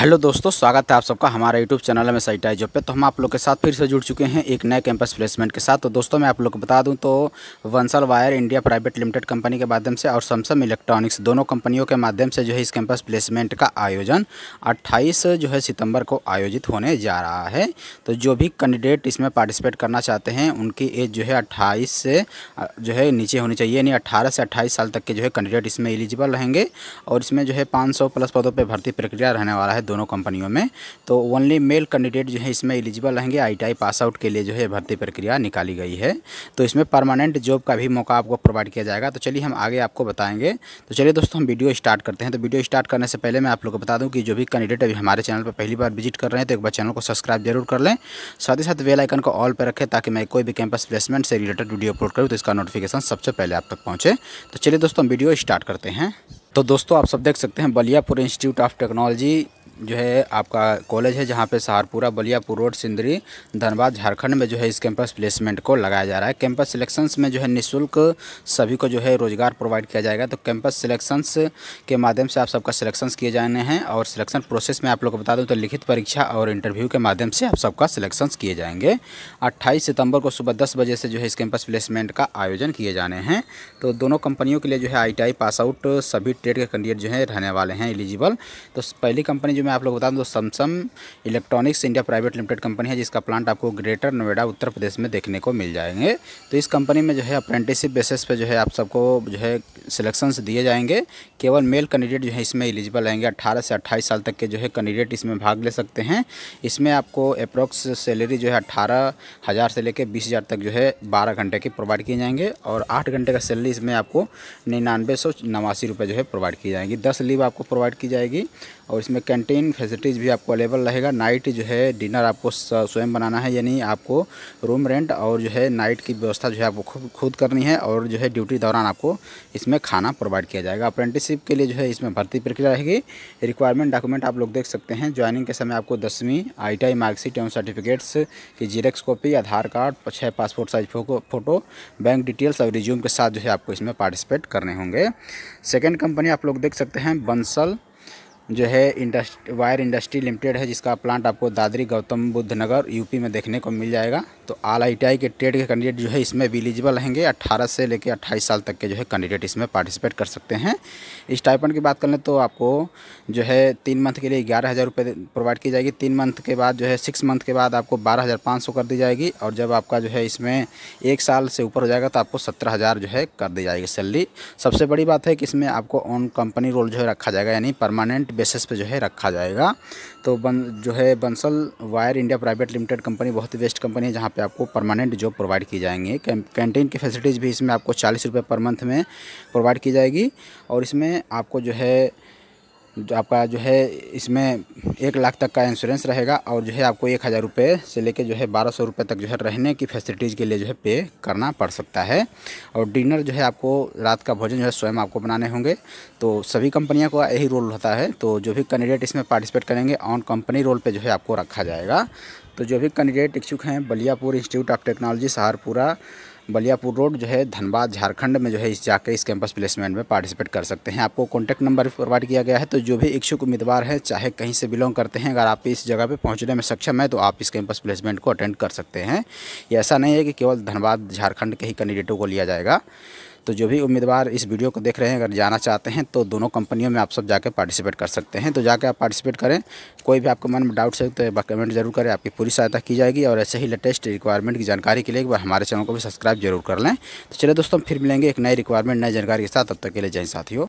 hello दोस्तों स्वागत है आप सबका हमारा यूट्यूब चैनल में साइट आई जॉब पे तो हम आप लोग के साथ फिर से जुड़ चुके हैं एक नए कैंपस प्लेसमेंट के साथ तो दोस्तों मैं आप लोग को बता दूं तो Bansal wire India private limited company के माध्यम से और समसम इलेक्ट्रॉनिक्स दोनों कंपनियों के माध्यम से जो है इस कैंपस प्लेसमेंट का आयोजन अट्ठाईस जो है सितम्बर को आयोजित होने जा रहा है तो जो भी कैंडिडेट इसमें पार्टिसिपेट करना चाहते हैं उनकी एज जो है अट्ठाईस से जो है नीचे होनी चाहिए यानी अट्ठारह से अट्ठाईस साल तक के जो है कैंडिडेट इसमें एलिजिबल रहेंगे और इसमें जो है पाँच प्लस पदों पर भर्ती प्रक्रिया रहने वाला है दोनों कंपनियों में तो ओनली मेल कैंडिडेट जो है इसमें एलिजिबल रहेंगे आई पास आउट के लिए जो है भर्ती प्रक्रिया निकाली गई है तो इसमें परमानेंट जॉब का भी मौका आपको प्रोवाइड किया जाएगा तो चलिए हम आगे आपको बताएंगे तो चलिए दोस्तों हम वीडियो स्टार्ट करते हैं तो वीडियो स्टार्ट करने से पहले मैं आप लोग को बता दूँ कि जो भी कैंडिडेट अभी हमारे चैनल पर पहली बार विजिट कर रहे हैं तो एक बार चैनल को सब्सक्राइब जरूर कर लें साथ ही साथ वेलाइकन को ऑल पर रखें ताकि मैं कोई भी कैंपस प्लेसमेंट से रिलेटेड वीडियो अपलोड करूँ तो इसका नोटिफिकेशन सबसे पहले आप तक पहुँचे तो चलिए दोस्तों हम वीडियो स्टार्ट करते हैं तो दोस्तों आप सब देख सकते हैं बलियापुर इंस्टीट्यूट ऑफ टेक्नोलॉजी जो है आपका कॉलेज है जहाँ पे सहारपुरा बलियापुर रोड सिंदरी धनबाद झारखंड में जो है इस कैंपस प्लेसमेंट को लगाया जा रहा है कैंपस सिलेक्शंस में जो है निशुल्क सभी को जो है रोज़गार प्रोवाइड किया जाएगा तो कैंपस सिलेक्शंस के माध्यम से आप सबका सिलेक्शंस किए जाने हैं और सिलेक्शन प्रोसेस में आप लोग को बता दूँ तो लिखित परीक्षा और इंटरव्यू के माध्यम से आप सबका सिलेक्शंस किए जाएंगे अट्ठाईस सितम्बर को सुबह दस बजे से जो है इस कैंपस प्लेसमेंट का आयोजन किए जाने हैं तो दोनों कंपनियों के लिए जो है आई पास आउट सभी ट्रेड के कैंडिडेट जो है रहने वाले हैं एलिजिबल तो पहली कंपनी जो में आप लोग बता दूँ Samsung electronics India private limited company है जिसका प्लांट आपको ग्रेटर नोएडा उत्तर प्रदेश में देखने को मिल जाएंगे तो इस कंपनी में जो है अप्रेंटिसिप बेसिस पर जो है आप सबको जो है सिलेक्शंस दिए जाएंगे केवल मेल कैंडिडेट जो है इसमें एलिजिबल रहेंगे अट्ठारह से अट्ठाईस साल तक के जो है कैंडिडेट इसमें भाग ले सकते हैं इसमें आपको अप्रॉक्स सैलरी जो है अट्ठारह हज़ार से लेकर बीस हज़ार तक जो है बारह घंटे की प्रोवाइड किए जाएंगे और आठ घंटे का सैलरी इसमें आपको निन्यानवे सौ नवासी रुपये जो है प्रोवाइड की जाएगी दस लीव आपको प्रोवाइड की जाएगी और इसमें कैंटीन कैंटीन फैसिलिटीज़ भी आपको अवेलेबल रहेगा नाइट जो है डिनर आपको स्वयं बनाना है यानी आपको रूम रेंट और जो है नाइट की व्यवस्था जो है आपको खुद करनी है और जो है ड्यूटी दौरान आपको इसमें खाना प्रोवाइड किया जाएगा अप्रेंटिसशिप के लिए जो है इसमें भर्ती प्रक्रिया रहेगी रिक्वायरमेंट डॉक्यूमेंट आप लोग देख सकते हैं ज्वाइनिंग के समय आपको दसवीं आई मार्कशीट एवं सर्टिफिकेट्स की जीरेक्स कॉपी आधार कार्ड छः passport size photo bank details और रिज्यूम के साथ जो है आपको इसमें पार्टिसिपेट करने होंगे सेकेंड कंपनी आप लोग देख सकते हैं बंसल जो है इंडस्ट वायर इंडस्ट्री लिमिटेड है जिसका प्लांट आपको दादरी गौतम बुद्ध नगर यूपी में देखने को मिल जाएगा तो आल आई के टेट के कैंडिडेट जो है इसमें भी एलिजिबल रहेंगे 18 से लेकर 28 साल तक के जो है कैंडिडेट इसमें पार्टिसिपेट कर सकते हैं इस टाइपन की बात कर लें तो आपको जो है तीन मंथ के लिए ग्यारह हज़ार रुपये प्रोवाइड की जाएगी तीन मंथ के बाद जो है सिक्स मंथ के बाद आपको बारह हज़ार पाँच सौ कर दी जाएगी और जब आपका जो है इसमें एक साल से ऊपर हो जाएगा तो आपको सत्रह हज़ार जो है कर दी जाएगी सैलरी सबसे बड़ी बात है कि इसमें आपको ऑन कंपनी रोल जो है रखा जाएगा यानी परमानेंट बेसिस पर जो है रखा जाएगा तो बन जो है Bansal wire India private limited company बहुत ही बेस्ट कंपनी है जहाँ पे आपको परमानेंट जॉब प्रोवाइड की जाएंगी कैंटीन की फैसिलिटीज़ भी इसमें आपको चालीस रुपये पर मंथ में प्रोवाइड की जाएगी और इसमें आपको जो है जो आपका जो है इसमें एक लाख तक का इंश्योरेंस रहेगा और जो है आपको एक हज़ार रुपये से लेकर जो है बारह सौ रुपये तक जो है रहने की फैसिलिटीज़ के लिए जो है पे करना पड़ सकता है और डिनर जो है आपको रात का भोजन जो है स्वयं आपको बनाने होंगे तो सभी कंपनियों का यही रोल होता है तो जो भी कैंडिडेट इसमें पार्टिसिपेट करेंगे ऑन कंपनी रोल पर जो है आपको रखा जाएगा तो जो भी कैंडिडेट इच्छुक हैं Baliyapur institute of technology Saharpura Baliyapur road जो है धनबाद झारखंड में जो है इस जाकर इस कैंपस प्लेसमेंट में पार्टिसिपेट कर सकते हैं आपको कॉन्टैक्ट नंबर प्रोवाइड किया गया है तो जो भी इच्छुक उम्मीदवार हैं चाहे कहीं से बिलोंग करते हैं अगर आप इस जगह पे पहुंचने में सक्षम है तो आप इस कैंपस प्लेसमेंट को अटेंड कर सकते हैं ऐसा नहीं है कि केवल धनबाद झारखंड के ही कैंडिडेटों को लिया जाएगा तो जो भी उम्मीदवार इस वीडियो को देख रहे हैं अगर जाना चाहते हैं तो दोनों कंपनियों में आप सब जाकर पार्टिसिपेट कर सकते हैं तो जाकर आप पार्टिसिपेट करें कोई भी आपके मन में डाउट्स है तो कमेंट जरूर करें आपकी पूरी सहायता की जाएगी और ऐसे ही लेटेस्ट रिक्वायरमेंट की जानकारी के लिए एक बार हमारे चैनल को भी सब्सक्राइब जरूर कर लें तो चलिए दोस्तों फिर मिलेंगे एक नई रिक्वायरमेंट नई जानकारी के साथ तब तक के लिए जय साथियों